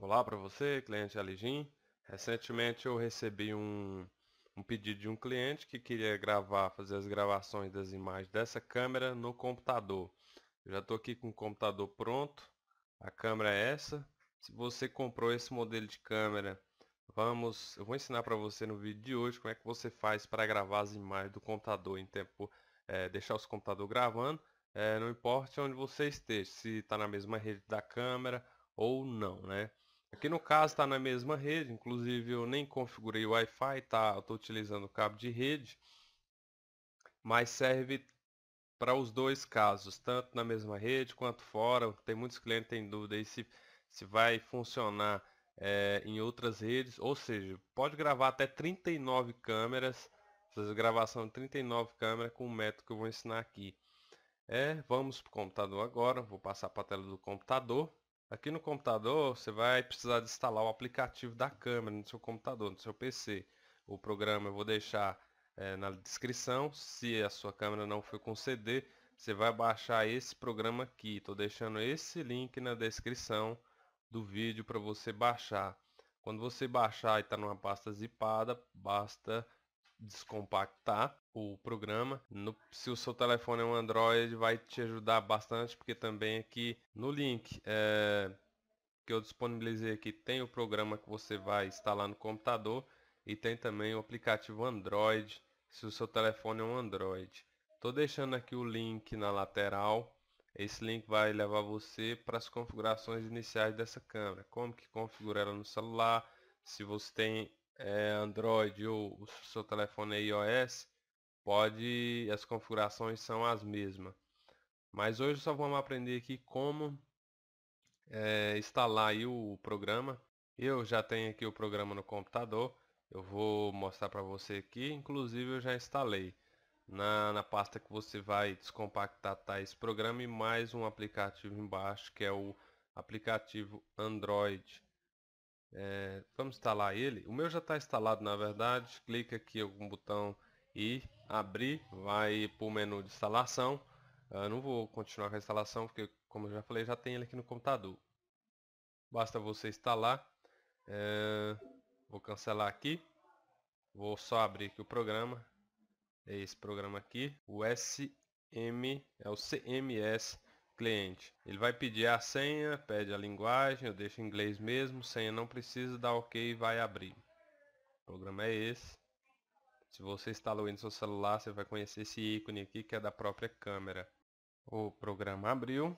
Olá para você, cliente Aligin. Recentemente eu recebi um, um pedido de um cliente que queria gravar, fazer as gravações das imagens dessa câmera no computador. Eu já estou aqui com o computador pronto, a câmera é essa. Se você comprou esse modelo de câmera, vamos, eu vou ensinar para você no vídeo de hoje como é que você faz para gravar as imagens do computador em tempo, é, deixar o computador gravando, é, não importa onde você esteja, se está na mesma rede da câmera ou não, né? Aqui no caso está na mesma rede, inclusive eu nem configurei o Wi-Fi, tá? estou utilizando o cabo de rede, mas serve para os dois casos, tanto na mesma rede quanto fora. Tem muitos clientes que têm dúvida aí se, se vai funcionar é, em outras redes, ou seja, pode gravar até 39 câmeras, fazer gravação de 39 câmeras com o método que eu vou ensinar aqui. É, vamos para o computador agora, vou passar para a tela do computador. Aqui no computador, você vai precisar de instalar o aplicativo da câmera no seu computador, no seu PC. O programa eu vou deixar é, na descrição. Se a sua câmera não foi com CD, você vai baixar esse programa aqui. Estou deixando esse link na descrição do vídeo para você baixar. Quando você baixar e está numa pasta zipada, basta descompactar o programa. No, se o seu telefone é um Android, vai te ajudar bastante, porque também aqui no link é, que eu disponibilizei aqui tem o programa que você vai instalar no computador e tem também o aplicativo Android, se o seu telefone é um Android. Estou deixando aqui o link na lateral. Esse link vai levar você para as configurações iniciais dessa câmera. Como que configura ela no celular, se você tem é, Android ou o seu telefone é iOS, pode as configurações são as mesmas. Mas hoje só vamos aprender aqui como é, instalar aí o programa. Eu já tenho aqui o programa no computador, eu vou mostrar para você aqui, inclusive eu já instalei. Na, na pasta que você vai descompactar tá esse programa e mais um aplicativo embaixo que é o aplicativo Android é, vamos instalar ele. O meu já está instalado, na verdade. Clica aqui algum botão e abrir. Vai para o menu de instalação. Eu ah, não vou continuar com a instalação, porque, como eu já falei, já tem ele aqui no computador. Basta você instalar. É, vou cancelar aqui. Vou só abrir aqui o programa. É esse programa aqui. O SM é o CMS cliente. Ele vai pedir a senha, pede a linguagem, eu deixo em inglês mesmo, senha não precisa, dá ok e vai abrir. O programa é esse. Se você instalou no seu celular, você vai conhecer esse ícone aqui que é da própria câmera. O programa abriu.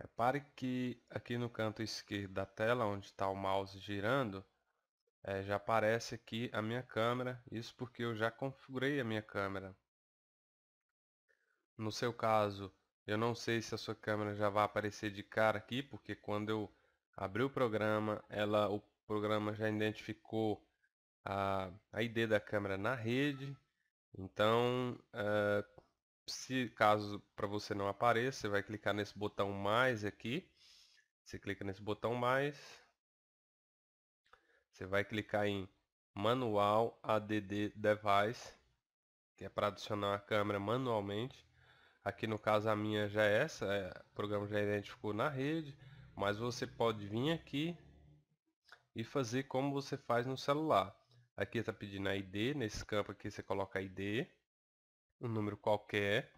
Repare que aqui no canto esquerdo da tela, onde está o mouse girando, é, já aparece aqui a minha câmera. Isso porque eu já configurei a minha câmera. No seu caso, eu não sei se a sua câmera já vai aparecer de cara aqui, porque quando eu abri o programa, ela, o programa já identificou a, a ID da câmera na rede. Então, eh, se caso para você não apareça, você vai clicar nesse botão mais aqui. Você clica nesse botão mais. Você vai clicar em manual ADD device, que é para adicionar a câmera manualmente. Aqui no caso a minha já é essa, é, o programa já é identificou na rede, mas você pode vir aqui e fazer como você faz no celular. Aqui está pedindo a ID, nesse campo aqui você coloca a ID, um número qualquer.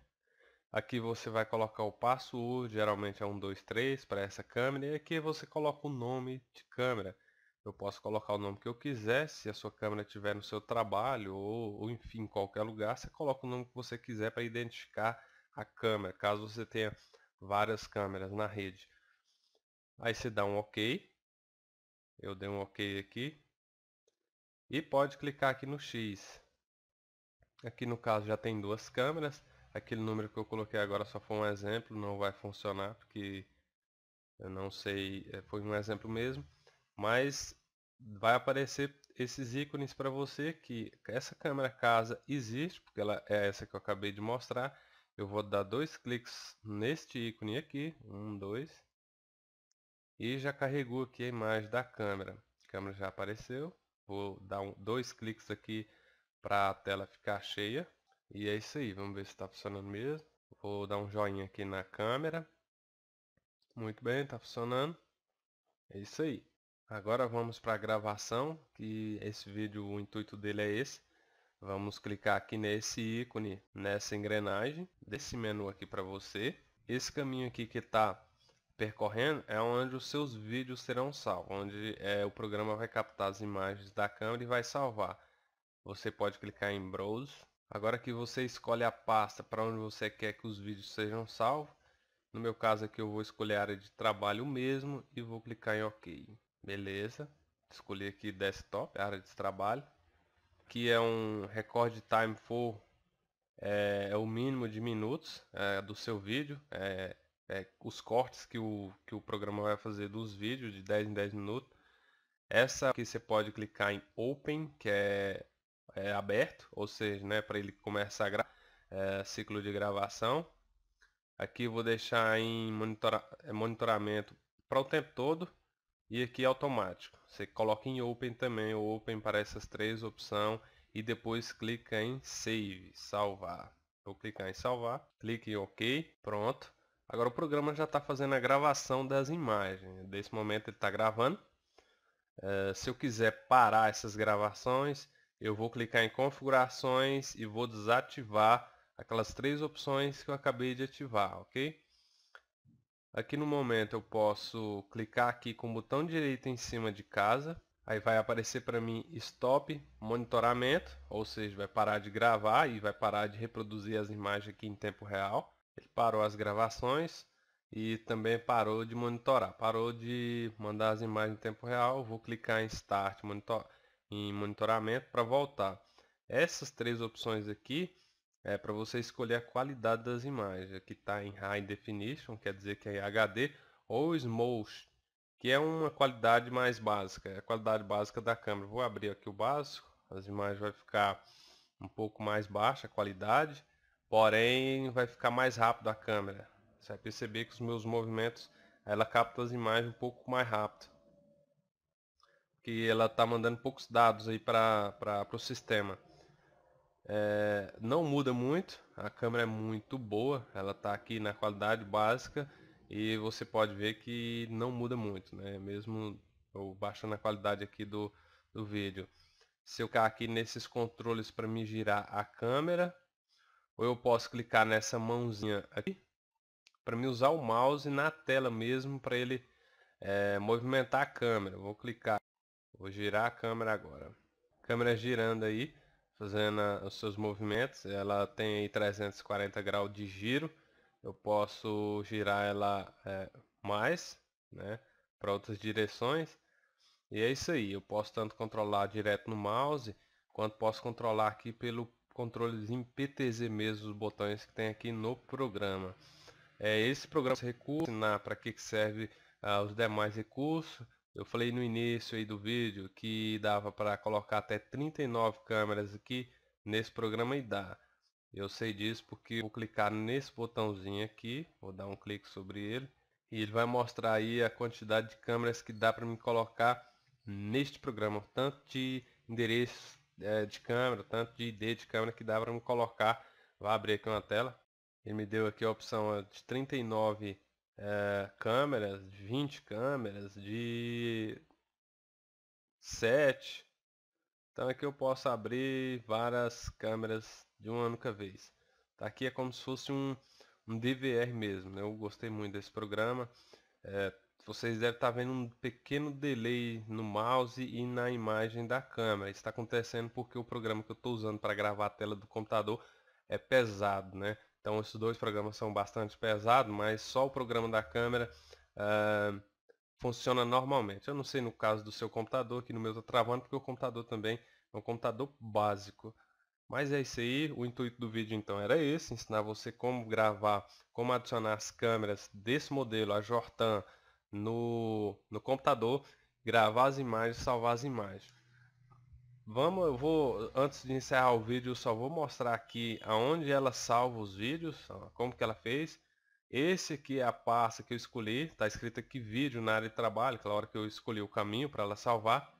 Aqui você vai colocar o password, geralmente é 123 para essa câmera, e aqui você coloca o nome de câmera. Eu posso colocar o nome que eu quiser, se a sua câmera estiver no seu trabalho ou, ou enfim, em qualquer lugar, você coloca o nome que você quiser para identificar a câmera, caso você tenha várias câmeras na rede. Aí você dá um OK. Eu dei um OK aqui. E pode clicar aqui no X. Aqui no caso já tem duas câmeras. Aquele número que eu coloquei agora só foi um exemplo, não vai funcionar porque eu não sei, é, foi um exemplo mesmo. Mas vai aparecer esses ícones para você que essa câmera casa existe, porque ela é essa que eu acabei de mostrar eu vou dar dois cliques neste ícone aqui, um, dois, e já carregou aqui a imagem da câmera. A câmera já apareceu, vou dar um, dois cliques aqui para a tela ficar cheia, e é isso aí, vamos ver se está funcionando mesmo. Vou dar um joinha aqui na câmera, muito bem, está funcionando, é isso aí. Agora vamos para a gravação, que esse vídeo, o intuito dele é esse Vamos clicar aqui nesse ícone, nessa engrenagem, desse menu aqui para você. Esse caminho aqui que está percorrendo é onde os seus vídeos serão salvos, onde é, o programa vai captar as imagens da câmera e vai salvar. Você pode clicar em Browse. Agora que você escolhe a pasta para onde você quer que os vídeos sejam salvos, no meu caso aqui eu vou escolher a área de trabalho mesmo e vou clicar em OK. Beleza. Escolhi aqui Desktop, área de trabalho que é um record time for é, é o mínimo de minutos é, do seu vídeo. É, é, os cortes que o, que o programa vai fazer dos vídeos de 10 em 10 minutos. Essa aqui você pode clicar em Open, que é, é aberto, ou seja, né, para ele começar a gravar, é, ciclo de gravação. Aqui vou deixar em monitora, monitoramento para o tempo todo. E aqui é automático. Você coloca em Open também, Open para essas três opções. E depois clica em Save, salvar. Vou clicar em salvar, clique em OK, pronto. Agora o programa já está fazendo a gravação das imagens. Nesse momento ele está gravando. Uh, se eu quiser parar essas gravações, eu vou clicar em configurações e vou desativar aquelas três opções que eu acabei de ativar, ok? Aqui no momento eu posso clicar aqui com o botão direito em cima de casa. Aí vai aparecer para mim Stop Monitoramento, ou seja, vai parar de gravar e vai parar de reproduzir as imagens aqui em tempo real. Ele parou as gravações e também parou de monitorar, parou de mandar as imagens em tempo real. Vou clicar em Start monitor, em Monitoramento para voltar. Essas três opções aqui é para você escolher a qualidade das imagens. Aqui está em High Definition, quer dizer que é HD, ou Smooth, que é uma qualidade mais básica, é a qualidade básica da câmera. Vou abrir aqui o básico, as imagens vai ficar um pouco mais baixa a qualidade, porém vai ficar mais rápido a câmera. Você vai perceber que os meus movimentos, ela capta as imagens um pouco mais rápido. Que ela está mandando poucos dados aí para o sistema. É, não muda muito, a câmera é muito boa, ela está aqui na qualidade básica e você pode ver que não muda muito, né? Mesmo eu baixando a qualidade aqui do, do vídeo. Se eu cair aqui nesses controles para me girar a câmera, ou eu posso clicar nessa mãozinha aqui para me usar o mouse na tela mesmo para ele é, movimentar a câmera. Vou clicar, vou girar a câmera agora. Câmera girando aí fazendo ah, os seus movimentos. Ela tem aí 340 graus de giro. Eu posso girar ela é, mais, né? Para outras direções. E é isso aí. Eu posso tanto controlar direto no mouse, quanto posso controlar aqui pelo controlezinho PTZ mesmo, os botões que tem aqui no programa. É, esse programa recurso, para que, que serve ah, os demais recursos, eu falei no início aí do vídeo que dava para colocar até 39 câmeras aqui nesse programa e dá. Eu sei disso porque vou clicar nesse botãozinho aqui, vou dar um clique sobre ele e ele vai mostrar aí a quantidade de câmeras que dá para me colocar neste programa, tanto de endereço é, de câmera, tanto de ID de câmera que dá para me colocar. Vou abrir aqui uma tela. Ele me deu aqui a opção de 39 é, câmeras, 20 câmeras, de 7. Então aqui eu posso abrir várias câmeras de uma única vez. Tá aqui é como se fosse um, um DVR mesmo. Né? Eu gostei muito desse programa. É, vocês devem estar tá vendo um pequeno delay no mouse e na imagem da câmera. Isso está acontecendo porque o programa que eu estou usando para gravar a tela do computador é pesado, né? Então esses dois programas são bastante pesados, mas só o programa da câmera uh, funciona normalmente. Eu não sei no caso do seu computador, que no meu está travando, porque o computador também é um computador básico. Mas é isso aí, o intuito do vídeo então era esse, ensinar você como gravar, como adicionar as câmeras desse modelo, a Jortan, no, no computador, gravar as imagens, salvar as imagens. Vamos, eu vou, antes de encerrar o vídeo, só vou mostrar aqui aonde ela salva os vídeos, como que ela fez. Esse aqui é a pasta que eu escolhi, está escrito aqui vídeo na área de trabalho, é a hora que eu escolhi o caminho para ela salvar.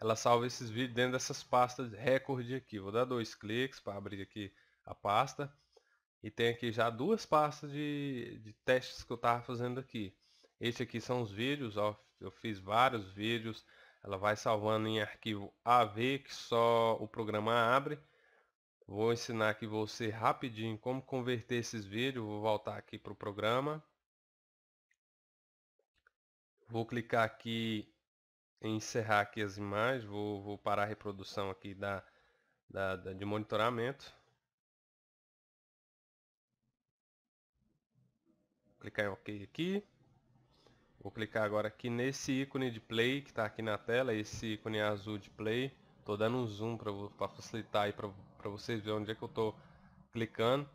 Ela salva esses vídeos dentro dessas pastas recorde aqui. Vou dar dois cliques para abrir aqui a pasta. E tem aqui já duas pastas de, de testes que eu estava fazendo aqui. Este aqui são os vídeos, ó, eu fiz vários vídeos ela vai salvando em arquivo AV, que só o programa abre. Vou ensinar aqui você rapidinho como converter esses vídeos. Vou voltar aqui para o programa. Vou clicar aqui em encerrar aqui as imagens. Vou, vou parar a reprodução aqui da, da, da de monitoramento. Vou clicar em OK aqui. Vou clicar agora aqui nesse ícone de play que está aqui na tela, esse ícone azul de play. Estou dando um zoom para facilitar aí para vocês verem onde é que eu estou clicando.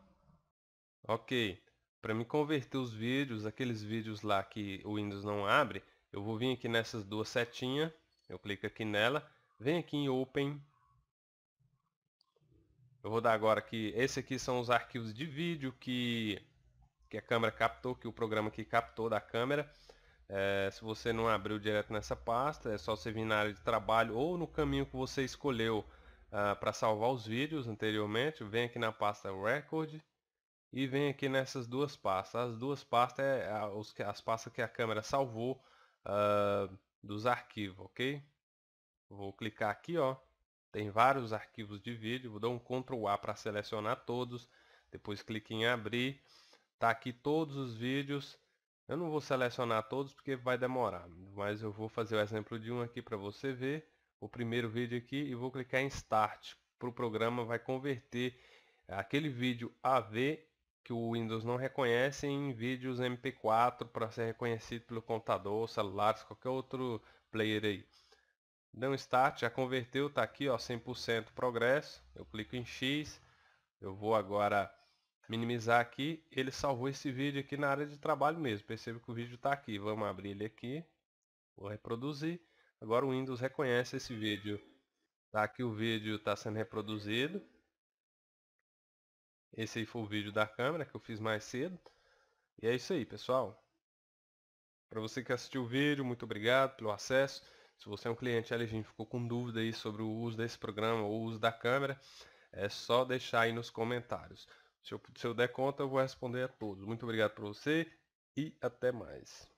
Ok. Para me converter os vídeos, aqueles vídeos lá que o Windows não abre, eu vou vir aqui nessas duas setinhas, eu clico aqui nela, vem aqui em Open. Eu vou dar agora aqui, esse aqui são os arquivos de vídeo que, que a câmera captou, que o programa aqui captou da câmera. É, se você não abriu direto nessa pasta, é só você vir na área de trabalho ou no caminho que você escolheu ah, para salvar os vídeos anteriormente. Vem aqui na pasta Record e vem aqui nessas duas pastas. As duas pastas é as pastas que a câmera salvou ah, dos arquivos, ok? Vou clicar aqui, ó. Tem vários arquivos de vídeo. Vou dar um Ctrl A para selecionar todos. Depois clique em abrir. Tá aqui todos os vídeos eu não vou selecionar todos porque vai demorar, mas eu vou fazer o exemplo de um aqui para você ver, o primeiro vídeo aqui, e vou clicar em Start, para o programa vai converter aquele vídeo AV que o Windows não reconhece em vídeos MP4 para ser reconhecido pelo computador, celulares, qualquer outro player aí. Dá um Start, já converteu, está aqui ó, 100% progresso, eu clico em X, eu vou agora minimizar aqui, ele salvou esse vídeo aqui na área de trabalho mesmo. Perceba que o vídeo está aqui. Vamos abrir ele aqui. Vou reproduzir. Agora o Windows reconhece esse vídeo. Tá aqui o vídeo está sendo reproduzido. Esse aí foi o vídeo da câmera que eu fiz mais cedo. E é isso aí, pessoal. Para você que assistiu o vídeo, muito obrigado pelo acesso. Se você é um cliente LG e ficou com dúvida aí sobre o uso desse programa ou o uso da câmera, é só deixar aí nos comentários. Se eu, se eu der conta, eu vou responder a todos. Muito obrigado por você e até mais.